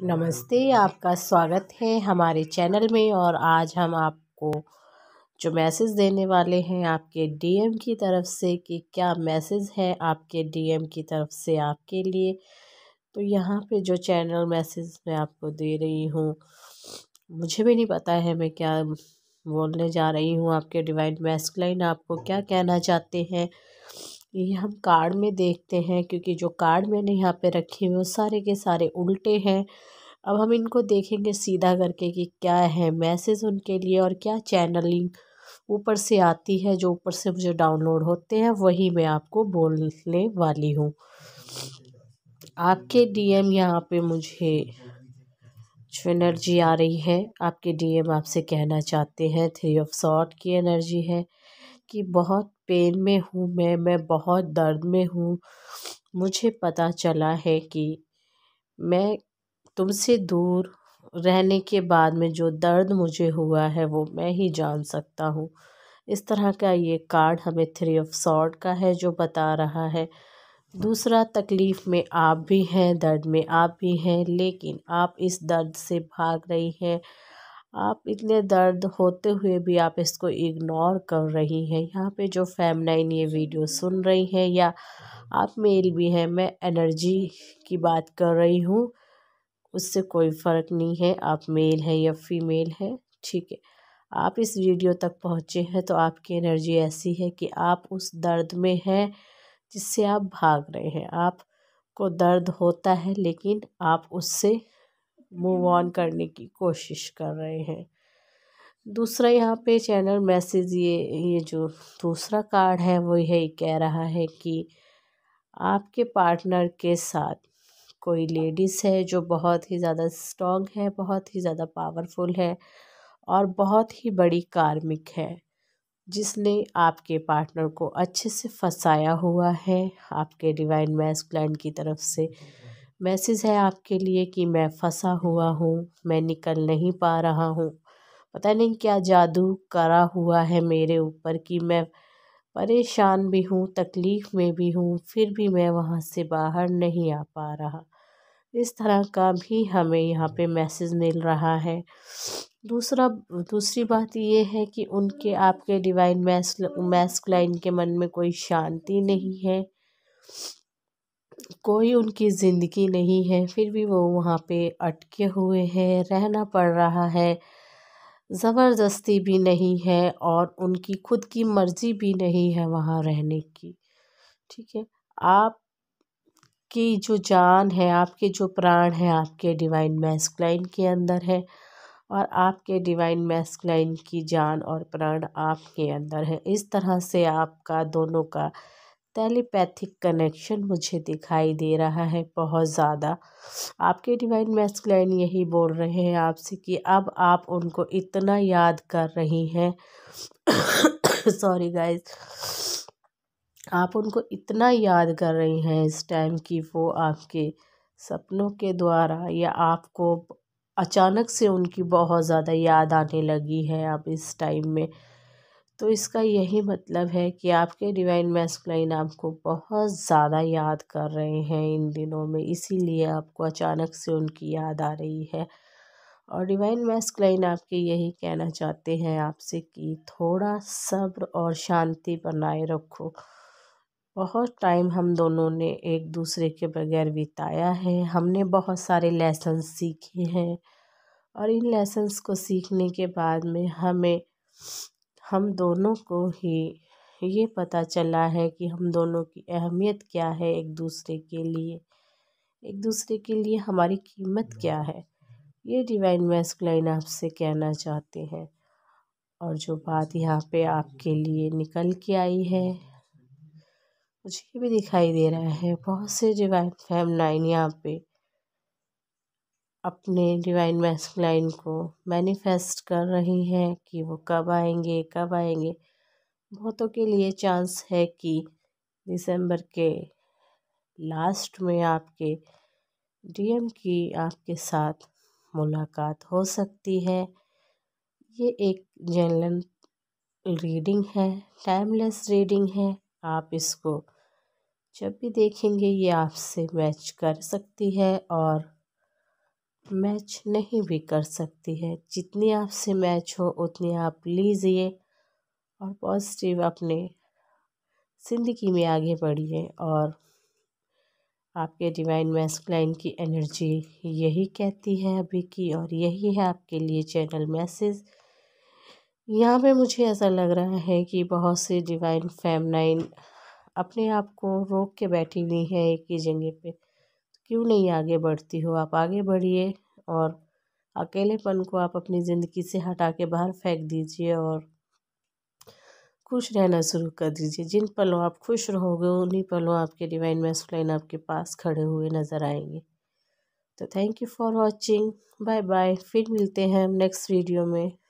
नमस्ते आपका स्वागत है हमारे चैनल में और आज हम आपको जो मैसेज देने वाले हैं आपके डीएम की तरफ से कि क्या मैसेज है आपके डीएम की तरफ से आपके लिए तो यहाँ पे जो चैनल मैसेज मैं आपको दे रही हूँ मुझे भी नहीं पता है मैं क्या बोलने जा रही हूँ आपके डिवाइन मैस्कलाइन आपको क्या कहना चाहते हैं ये हम कार्ड में देखते हैं क्योंकि जो कार्ड मैंने यहाँ पे रखे हुए वो सारे के सारे उल्टे हैं अब हम इनको देखेंगे सीधा करके कि क्या है मैसेज उनके लिए और क्या चैनलिंग ऊपर से आती है जो ऊपर से मुझे डाउनलोड होते हैं वही मैं आपको बोलने वाली हूँ आपके डीएम यहाँ पे मुझे जो एनर्जी आ रही है आपके डीएम आपसे कहना चाहते हैं थ्री ऑफ सॉट की एनर्जी है कि बहुत पेन में हूँ मैं मैं बहुत दर्द में हूँ मुझे पता चला है कि मैं तुमसे दूर रहने के बाद में जो दर्द मुझे हुआ है वो मैं ही जान सकता हूँ इस तरह का ये कार्ड हमें थ्री ऑफ सॉर्ड का है जो बता रहा है दूसरा तकलीफ़ में आप भी हैं दर्द में आप भी हैं लेकिन आप इस दर्द से भाग रही हैं आप इतने दर्द होते हुए भी आप इसको इग्नोर कर रही हैं यहाँ पे जो फैमलाइन ये वीडियो सुन रही हैं या आप मेल भी हैं मैं एनर्जी की बात कर रही हूँ उससे कोई फ़र्क नहीं है आप मेल हैं या फीमेल हैं ठीक है आप इस वीडियो तक पहुँचे हैं तो आपकी एनर्जी ऐसी है कि आप उस दर्द में हैं जिससे आप भाग रहे हैं आपको दर्द होता है लेकिन आप उससे मूव ऑन करने की कोशिश कर रहे हैं दूसरा यहाँ पे चैनल मैसेज ये ये जो दूसरा कार्ड है वो यही कह रहा है कि आपके पार्टनर के साथ कोई लेडीज़ है जो बहुत ही ज़्यादा स्ट्रॉन्ग है बहुत ही ज़्यादा पावरफुल है और बहुत ही बड़ी कार्मिक है जिसने आपके पार्टनर को अच्छे से फंसाया हुआ है आपके डिवाइन मैस्कलैंड की तरफ से मैसेज है आपके लिए कि मैं फंसा हुआ हूँ मैं निकल नहीं पा रहा हूँ पता नहीं क्या जादू करा हुआ है मेरे ऊपर कि मैं परेशान भी हूँ तकलीफ़ में भी हूँ फिर भी मैं वहाँ से बाहर नहीं आ पा रहा इस तरह का भी हमें यहाँ पे मैसेज मिल रहा है दूसरा दूसरी बात ये है कि उनके आपके डिवाइन मैस्क लाइन के मन में कोई शांति नहीं है कोई उनकी ज़िंदगी नहीं है फिर भी वो वहाँ पे अटके हुए हैं रहना पड़ रहा है ज़बरदस्ती भी नहीं है और उनकी खुद की मर्ज़ी भी नहीं है वहाँ रहने की ठीक है आप की जो जान है आपके जो प्राण है आपके डिवाइन मैस्कलाइन के अंदर है और आपके डिवाइन मैस्कलाइन की जान और प्राण आपके अंदर है इस तरह से आपका दोनों का टेलीपैथिक कनेक्शन मुझे दिखाई दे रहा है बहुत ज़्यादा आपके डिवाइन मैस्कलाइन यही बोल रहे हैं आपसे कि अब आप उनको इतना याद कर रही हैं सॉरी गाइस आप उनको इतना याद कर रही हैं इस टाइम कि वो आपके सपनों के द्वारा या आपको अचानक से उनकी बहुत ज़्यादा याद आने लगी है अब इस टाइम में तो इसका यही मतलब है कि आपके डिवाइन मैस्कुलाइन आपको बहुत ज़्यादा याद कर रहे हैं इन दिनों में इसीलिए आपको अचानक से उनकी याद आ रही है और डिवाइन मैस्कुलाइन आपके यही कहना चाहते हैं आपसे कि थोड़ा सब्र और शांति बनाए रखो बहुत टाइम हम दोनों ने एक दूसरे के बगैर बिताया है हमने बहुत सारे लेसन सीखे हैं और इन लेसन्स को सीखने के बाद में हमें हम दोनों को ही ये पता चला है कि हम दोनों की अहमियत क्या है एक दूसरे के लिए एक दूसरे के लिए हमारी कीमत हम्म। क्या है ये डिवाइन मैस्कलाइन आपसे कहना चाहते हैं और जो बात यहाँ पे आपके लिए निकल के आई है मुझे भी दिखाई दे रहा है बहुत से डिवाइन फेमनाइन यहाँ पे अपने डिवाइन लाइन को मैनिफेस्ट कर रही हैं कि वो कब आएंगे कब आएंगे बहुतों के लिए चांस है कि दिसंबर के लास्ट में आपके डीएम की आपके साथ मुलाकात हो सकती है ये एक जनरल रीडिंग है टाइमलेस रीडिंग है आप इसको जब भी देखेंगे ये आपसे मैच कर सकती है और मैच नहीं भी कर सकती है जितनी आपसे मैच हो उतनी आप लीजिए और पॉजिटिव अपने ज़िंदगी में आगे बढ़िए और आपके डिवाइन मैस्कलाइन की एनर्जी यही कहती है अभी की और यही है आपके लिए चैनल मैसेज यहाँ पे मुझे ऐसा लग रहा है कि बहुत से डिवाइन फैमलाइन अपने आप को रोक के बैठी हुई है एक ही जगह पे क्यों नहीं आगे बढ़ती हो आप आगे बढ़िए और अकेलेपन को आप अपनी ज़िंदगी से हटा के बाहर फेंक दीजिए और खुश रहना शुरू कर दीजिए जिन पलों आप खुश रहोगे उन्हीं पलों आपके डिवाइन मैस्कुलाइन आपके पास खड़े हुए नज़र आएंगे तो thank you for watching bye bye फिर मिलते हैं हम नेक्स्ट वीडियो में